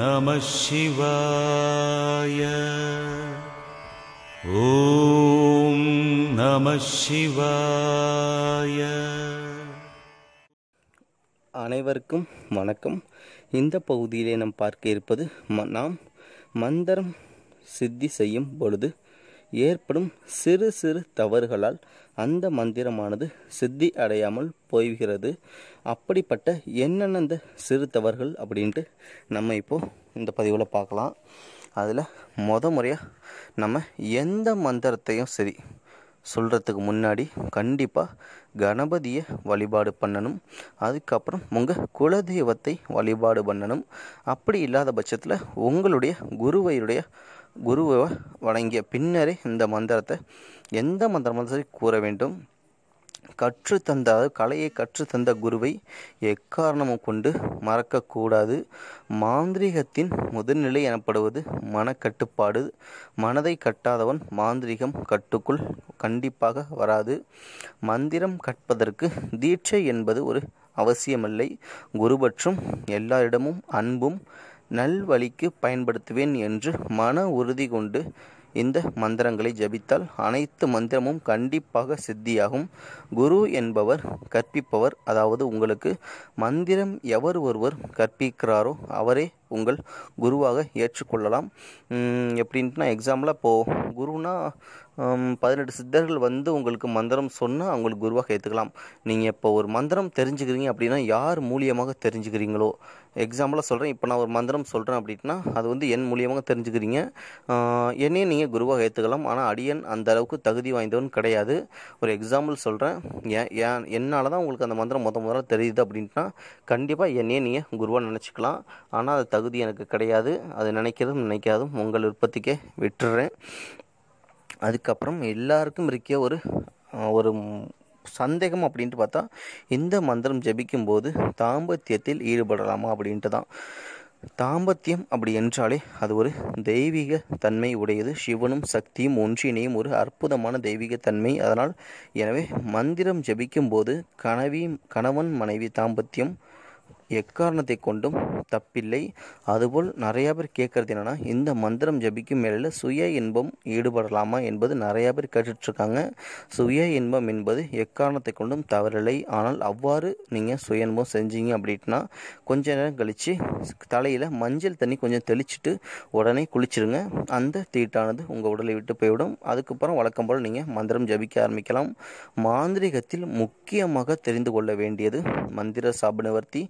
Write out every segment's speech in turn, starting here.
நம சிவாய ஓம் நம சிவாய அனைவருக்கும் வணக்கம் இந்த பகுதியிலே நாம் பார்க்க இருப்பது நாம் மந்திரம் சித்தி செய்யும் பொழுது ஏற்படும் சிறு சிறு தவறுகளால் அந்த மந்திரமானது சித்தி அடையாமல் போய்கிறது அப்படிப்பட்ட என்னென்ன சிறு தவறுகள் அப்படின்ட்டு நம்ம இப்போது இந்த பதிவில் பார்க்கலாம் அதில் மொத முறையாக நம்ம எந்த மந்திரத்தையும் சரி சொல்கிறதுக்கு முன்னாடி கண்டிப்பாக கணபதியை வழிபாடு பண்ணணும் அதுக்கப்புறம் உங்கள் குலதெய்வத்தை வழிபாடு பண்ணணும் அப்படி இல்லாத பட்சத்தில் உங்களுடைய குருவையுடைய குருவை வணங்கிய பின்னரே இந்த மந்திரத்தை எந்த மந்திரமும் சரி கூற வேண்டும் கற்றுத்தந்த கலையை கற்றுத்தந்த குருவை எக்காரணமும் கொண்டு மறக்கக்கூடாது மாந்திரிகத்தின் முதல்நிலை எனப்படுவது மனக்கட்டுப்பாடு மனதை கட்டாதவன் மாந்திரிகம் கட்டுக்குள் கண்டிப்பாக வராது மந்திரம் கற்பதற்கு தீட்சை என்பது ஒரு அவசியமில்லை குருபற்றும் எல்லாரிடமும் அன்பும் நல்வழிக்கு பயன்படுத்துவேன் என்று மன உறுதி கொண்டு இந்த மந்திரங்களை ஜபித்தால் அனைத்து மந்திரமும் கண்டிப்பாக சித்தியாகும் குரு என்பவர் கற்பிப்பவர் அதாவது உங்களுக்கு மந்திரம் எவர் ஒருவர் கற்பிக்கிறாரோ அவரே உங்கள் குருவாக ஏற்றுக்கொள்ளலாம் எப்படின்ட்டுனா எக்ஸாம்பிளாக இப்போது குருனா பதினெட்டு சித்தர்கள் வந்து உங்களுக்கு மந்திரம் சொன்னால் அவங்களுக்கு குருவாக ஏற்றுக்கலாம் நீங்கள் இப்போ ஒரு மந்திரம் தெரிஞ்சுக்கிறீங்க அப்படின்னா யார் மூலியமாக தெரிஞ்சுக்கிறீங்களோ எக்ஸாம்பிளாக சொல்கிறேன் இப்போ நான் ஒரு மந்திரம் சொல்கிறேன் அப்படின்னா அது வந்து என் மூலியமாக தெரிஞ்சுக்கிறீங்க என்னையும் நீங்கள் குருவாக ஏற்றுக்கலாம் ஆனால் அடியன் அந்த அளவுக்கு தகுதி வாய்ந்தவன் கிடையாது ஒரு எக்ஸாம்பிள் சொல்கிறேன் ஏன் ஏன் என்னால் தான் உங்களுக்கு அந்த மந்திரம் மொதல் முதல்ல தெரியுது அப்படின்ட்டுனா கண்டிப்பாக என்னையே நீங்கள் குருவாக நினச்சிக்கலாம் ஆனால் அது தகுதி எனக்கு கிடையாது அது நினைக்கிறதும் நினைக்காதும் உங்கள் விருப்பத்துக்கே விட்டுறேன் அதுக்கப்புறம் எல்லாருக்கும் இருக்க ஒரு ஒரு சந்தேகம் அப்படின்ட்டு பார்த்தா இந்த மந்திரம் ஜபிக்கும்போது தாம்பத்தியத்தில் ஈடுபடலாமா அப்படின்ட்டு தான் தாம்பத்தியம் அப்படி என்றாலே அது ஒரு தெய்வீக தன்மை உடையது சிவனும் சக்தியும் ஒன்றினையும் ஒரு அற்புதமான தெய்வீக தன்மை அதனால் எனவே மந்திரம் ஜபிக்கும் போது கனவி கணவன் மனைவி தாம்பத்தியம் எக்காரணத்தை கொண்டும் தப்பில்லை அதுபோல் நிறையா பேர் கேட்குறது என்னென்னா இந்த மந்திரம் ஜபிக்கும் மேலே சுய இன்பம் ஈடுபடலாமா என்பது நிறையா பேர் கேட்டுட்ருக்காங்க சுய இன்பம் என்பது எக்காரணத்தை கொண்டும் தவறில்லை ஆனால் அவ்வாறு நீங்கள் சுய இன்பம் செஞ்சீங்க அப்படின்னா கொஞ்ச நேரம் கழித்து தலையில் மஞ்சள் தண்ணி கொஞ்சம் தெளிச்சுட்டு உடனே குளிச்சிருங்க அந்த தீட்டானது உங்கள் உடலை விட்டு போய்விடும் அதுக்கப்புறம் வழக்கம் போல் நீங்கள் மந்திரம் ஜபிக்க ஆரம்பிக்கலாம் மாந்திரிகத்தில் முக்கியமாக தெரிந்து கொள்ள வேண்டியது மந்திர சாபனவர்த்தி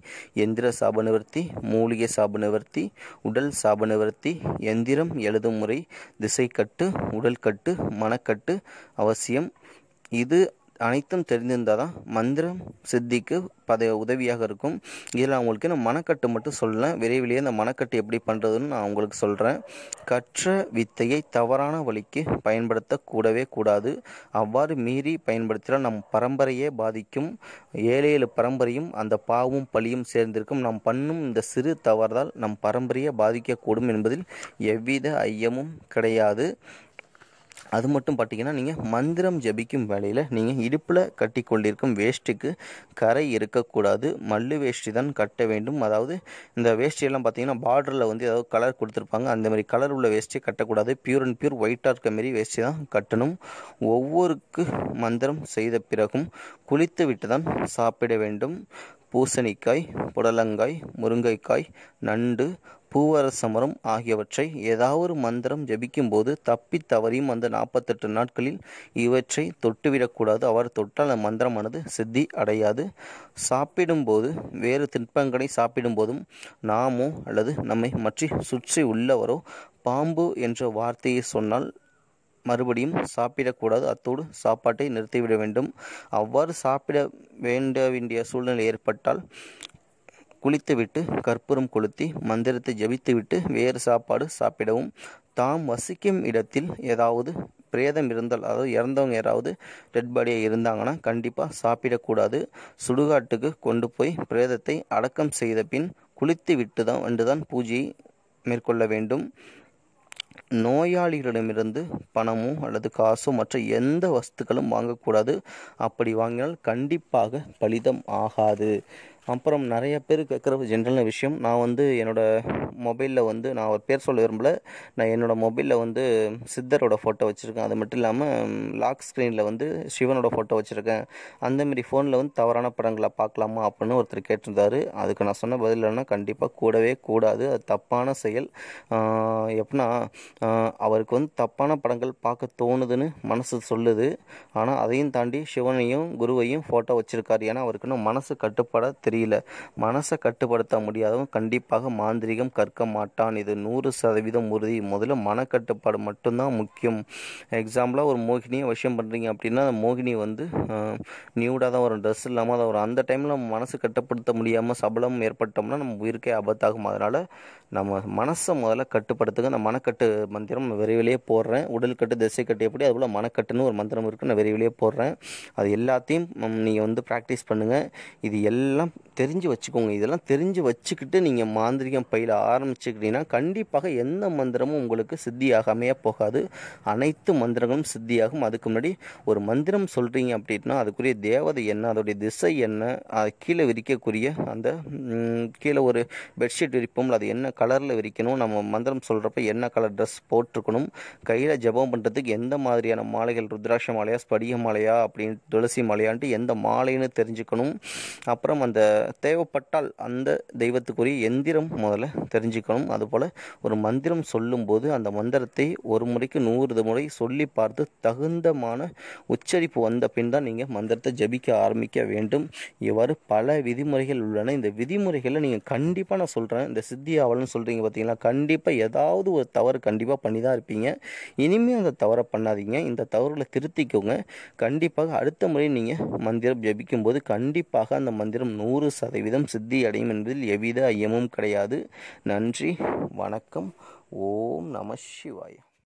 எந்திர சாப நிவர்த்தி மூலிகை சாப நிவர்த்தி உடல் சாப நிவர்த்தி எந்திரம் எழுதும் முறை திசைக்கட்டு உடல் கட்டு மனக்கட்டு அவசியம் இது அனைத்தும் தெரிந்திருந்தால் தான் மந்திரம் சித்திக்கு பத உதவியாக இருக்கும் இதில் அவங்களுக்கு நான் மனக்கட்டு மட்டும் சொல்லலை விரைவிலேயே அந்த மனக்கட்டு எப்படி பண்ணுறதுன்னு நான் அவங்களுக்கு சொல்கிறேன் கற்ற வித்தையை தவறான வழிக்கு பயன்படுத்தக்கூடவே கூடாது அவ்வாறு மீறி பயன்படுத்தினால் நம் பரம்பரையே பாதிக்கும் ஏழை ஏழு பரம்பரையும் அந்த பாவும் பழியும் சேர்ந்திருக்கும் நாம் பண்ணும் இந்த சிறு தவறுதால் நம் பரம்பரையை பாதிக்கக்கூடும் என்பதில் எவ்வித ஐயமும் கிடையாது அது மட்டும் பார்த்தீங்கன்னா நீங்கள் மந்திரம் ஜபிக்கும் வேலையில் நீங்கள் இடுப்பில் கட்டி கொண்டிருக்கும் வேஷ்டிக்கு கரை இருக்கக்கூடாது மல்லு வேஷ்டி தான் கட்ட வேண்டும் அதாவது இந்த வேஷ்டியெல்லாம் பார்த்தீங்கன்னா பார்டரில் வந்து ஏதாவது கலர் கொடுத்துருப்பாங்க அந்த மாதிரி கலர் உள்ள வேஷ்டியை கட்டக்கூடாது பியூர் அண்ட் பியூர் ஒயிட்டாக இருக்க மாரி வேஷ்டி தான் கட்டணும் ஒவ்வொருக்கு மந்திரம் செய்த பிறகும் குளித்து விட்டு தான் சாப்பிட வேண்டும் பூசணிக்காய் புடலங்காய் முருங்கைக்காய் நண்டு பூவரசமரம் ஆகியவற்றை ஏதாவது மந்திரம் ஜபிக்கும்போது தப்பி தவறியும் அந்த நாற்பத்தெட்டு நாட்களில் இவற்றை தொட்டுவிடக்கூடாது அவர் தொட்டால் அந்த மந்திரமானது சித்தி அடையாது சாப்பிடும்போது வேறு திட்பங்களை சாப்பிடும்போதும் நாமோ அல்லது நம்மை மற்றி சுற்றி உள்ளவரோ பாம்பு என்ற வார்த்தையை சொன்னால் மறுபடியும் சாப்பிடக்கூடாது அத்தோடு சாப்பாட்டை நிறுத்திவிட வேண்டும் அவ்வாறு சாப்பிட வேண்ட வேண்டிய சூழ்நிலை ஏற்பட்டால் குளித்துவிட்டு கற்பூரம் கொளுத்தி மந்திரத்தை ஜபித்துவிட்டு வேறு சாப்பாடு சாப்பிடவும் தாம் வசிக்கும் இடத்தில் ஏதாவது பிரேதம் இருந்தால் அதாவது இறந்தவங்க யாராவது டெட் பாடியாக இருந்தாங்கன்னா கண்டிப்பாக சாப்பிடக்கூடாது சுடுகாட்டுக்கு கொண்டு போய் பிரேதத்தை அடக்கம் செய்த பின் குளித்து விட்டு தான் வந்துதான் தான் பூஜையை மேற்கொள்ள வேண்டும் நோயாளிகளிடமிருந்து பணமும் அல்லது காசோ மற்ற எந்த வஸ்துக்களும் வாங்கக்கூடாது அப்படி வாங்கினால் கண்டிப்பாக பலிதம் ஆகாது அப்புறம் நிறைய பேர் கேட்குற ஜென்ரலான விஷயம் நான் வந்து என்னோடய மொபைலில் வந்து நான் ஒரு பேர் சொல்ல விரும்பல நான் என்னோடய மொபைலில் வந்து சித்தரோட ஃபோட்டோ வச்சுருக்கேன் அது மட்டும் இல்லாமல் லாக் ஸ்க்ரீனில் வந்து சிவனோட ஃபோட்டோ வச்சுருக்கேன் அந்தமாரி ஃபோனில் வந்து தவறான படங்களை பார்க்கலாமா அப்படின்னு ஒருத்தர் கேட்டிருந்தாரு அதுக்கு நான் சொன்ன பதில் இல்லைன்னா கண்டிப்பாக கூடவே கூடாது அது தப்பான செயல் எப்படின்னா அவருக்கு வந்து தப்பான படங்கள் பார்க்க தோணுதுன்னு மனசு சொல்லுது ஆனால் அதையும் தாண்டி சிவனையும் குருவையும் ஃபோட்டோ வச்சுருக்காரு ஏன்னா அவருக்கு இன்னும் மனசு கட்டுப்பட தெரியல மனசை கட்டுப்படுத்த முடியாதவன் கண்டிப்பாக மாந்திரிகம் கற்க மாட்டான் இது நூறு சதவீதம் உறுதி முதல்ல மனக்கட்டுப்பாடு மட்டும்தான் முக்கியம் எக்ஸாம்பிளாக ஒரு மோகினியை விஷயம் பண்ணுறீங்க அப்படின்னா அந்த மோகினி வந்து நியூடாக தான் வரும் ட்ரெஸ் இல்லாமல் தான் வரும் அந்த டைமில் நம்ம மனசு கட்டுப்படுத்த முடியாமல் சபலம் ஏற்பட்டோம்னா நம்ம உயிருக்கே ஆபத்தாகும் அதனால் நம்ம மனசை முதல்ல கட்டுப்படுத்துங்க அந்த மனக்கட்டு மந்திரம் விரைவிலேயே போடுறேன் உடல் கட்டு திசை கட்டு எப்படி அதுபோல் மனக்கட்டுன்னு ஒரு மந்திரம் இருக்குது நான் விரைவிலேயே போடுறேன் அது எல்லாத்தையும் நீங்கள் வந்து ப்ராக்டிஸ் பண்ணுங்கள் இது எல்லாம் தெரிஞ்சு வச்சுக்கோங்க இதெல்லாம் தெரிஞ்சு வச்சுக்கிட்டு நீங்கள் மாந்திரிகம் பயில ஆரம்பிச்சுக்கிட்டீங்கன்னா கண்டிப்பாக எந்த மந்திரமும் உங்களுக்கு சித்தியாகாமையே போகாது அனைத்து மந்திரங்களும் சித்தியாகும் அதுக்கு முன்னாடி ஒரு மந்திரம் சொல்கிறீங்க அப்படின்னா அதுக்குரிய தேவதை என்ன அதோடைய திசை என்ன அது கீழே விரிக்கக்கூடிய அந்த கீழே ஒரு பெட்ஷீட் விரிப்போம்ல அது என்ன கலரில் விரிக்கணும் நம்ம மந்திரம் சொல்கிறப்ப என்ன கலர் ட்ரெஸ் போட்டிருக்கணும் கையில் ஜபம் பண்ணுறதுக்கு எந்த மாதிரியான மாலைகள் ருத்ராட்ச மாலையா ஸ்படிக மாலையா அப்படின்னு துளசி மாலையான்ட்டு எந்த மாலைன்னு தெரிஞ்சுக்கணும் அப்புறம் அந்த தேவைப்பட்டால் அந்த தெய்வத்துக்குரிய எந்திரம் முதல்ல தெரிஞ்சுக்கணும் அதுபோல் ஒரு மந்திரம் சொல்லும்போது அந்த மந்திரத்தை ஒரு முறைக்கு நூறு முறை சொல்லி பார்த்து தகுந்தமான உச்சரிப்பு வந்த பின் தான் நீங்கள் மந்திரத்தை ஜபிக்க ஆரம்பிக்க வேண்டும் இவ்வாறு பல விதிமுறைகள் உள்ளன இந்த விதிமுறைகளை நீங்கள் கண்டிப்பாக நான் சொல்கிறேன் இந்த சித்தி ஆவல்னு சொல்கிறீங்க பார்த்தீங்கன்னா கண்டிப்பாக ஏதாவது ஒரு தவறு கண்டிப்பாக பண்ணி தான் இருப்பீங்க இனிமேல் அந்த தவறை பண்ணாதீங்க இந்த தவறுகளை திருத்திக்கோங்க கண்டிப்பாக அடுத்த முறை நீங்கள் மந்திரம் ஜபிக்கும் போது கண்டிப்பாக அந்த மந்திரம் நூறு சதவீதம் சித்தி அடையும் என்பதில் எவ்வித ஐயமும் கிடையாது நன்றி வணக்கம் ஓம் நம சிவாயம்